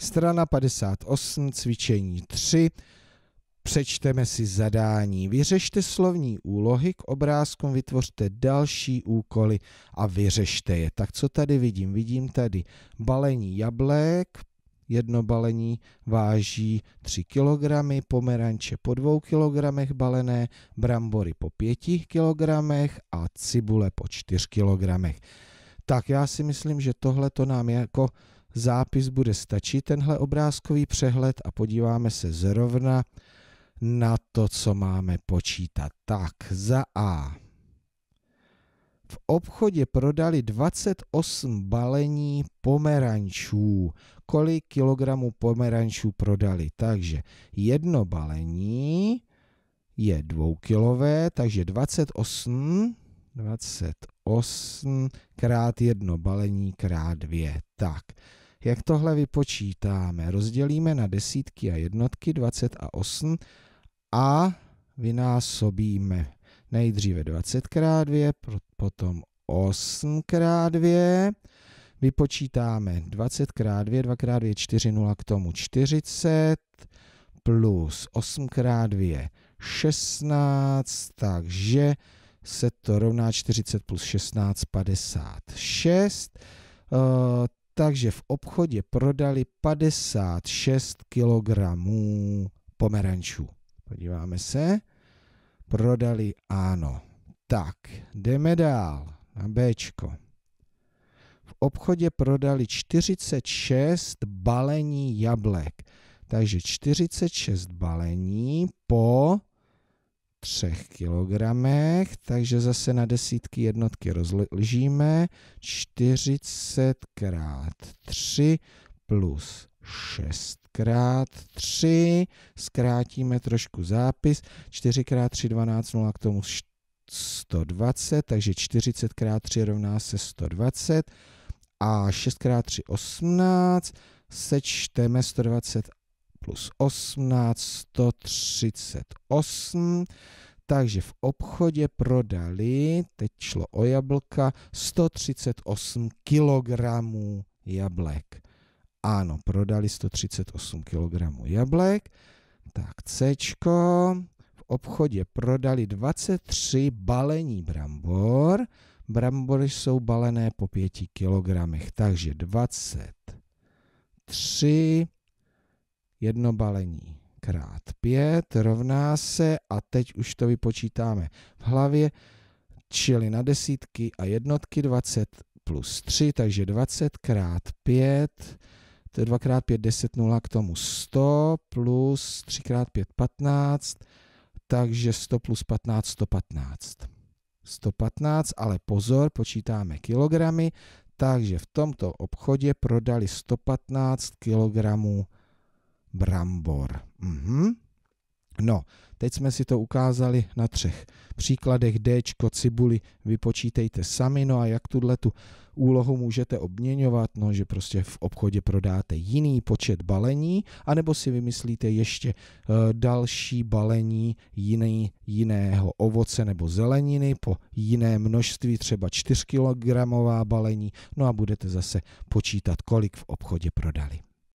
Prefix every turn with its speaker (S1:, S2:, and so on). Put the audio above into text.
S1: Strana 58, cvičení 3. Přečteme si zadání. Vyřešte slovní úlohy, k obrázkům vytvořte další úkoly a vyřešte je. Tak co tady vidím? Vidím tady balení jablek, jedno balení váží 3 kg, pomeranče po 2 kg balené, brambory po 5 kg a cibule po 4 kg. Tak já si myslím, že tohle to nám jako zápis bude stačit, tenhle obrázkový přehled a podíváme se zrovna na to, co máme počítat. Tak, za A. V obchodě prodali 28 balení pomerančů. Kolik kilogramů pomerančů prodali? Takže jedno balení je dvoukilové, takže 28, 28 krát jedno balení krát dvě. Tak, jak tohle vypočítáme? Rozdělíme na desítky a jednotky 20 a 8 a vynásobíme nejdříve 20 x 2, potom 8 x 2. Vypočítáme 20 x 2, 2 x 2, 4, 0 k tomu 40 plus 8 x 2, 16, takže se to rovná 40 plus 16, 56 takže v obchodě prodali 56 kg pomerančů. Podíváme se. Prodali ano. Tak, jdeme dál na B. V obchodě prodali 46 balení jablek. Takže 46 balení po 3 kg, takže zase na desítky jednotky rozložíme. 40 krát 3 plus 6 krát 3, zkrátíme trošku zápis, 4 krát 3 12, 0 k tomu 120, takže 40 krát 3 rovná se 120 a 6 krát 3 18, sečteme 120 plus 18, 138. Takže v obchodě prodali, teď šlo o jablka, 138 kg jablek. Ano, prodali 138 kg jablek. Tak C. V obchodě prodali 23 balení brambor. Brambory jsou balené po 5 kg, takže 23 jedno balení krát 5 rovná se, a teď už to vypočítáme v hlavě, čili na desítky a jednotky 20 plus 3, takže 20 krát 5, to je 2 krát 5, 10, 0 k tomu 100, plus 3 krát 5, 15, takže 100 plus 15, 115. 115, ale pozor, počítáme kilogramy, takže v tomto obchodě prodali 115 kilogramů brambor. Mhm. No, teď jsme si to ukázali na třech příkladech D, cibuli, vypočítejte sami, no a jak tuhle tu úlohu můžete obměňovat, no, že prostě v obchodě prodáte jiný počet balení, anebo si vymyslíte ještě eh, další balení jiný, jiného ovoce nebo zeleniny po jiné množství, třeba 4 kg balení, no a budete zase počítat, kolik v obchodě prodali.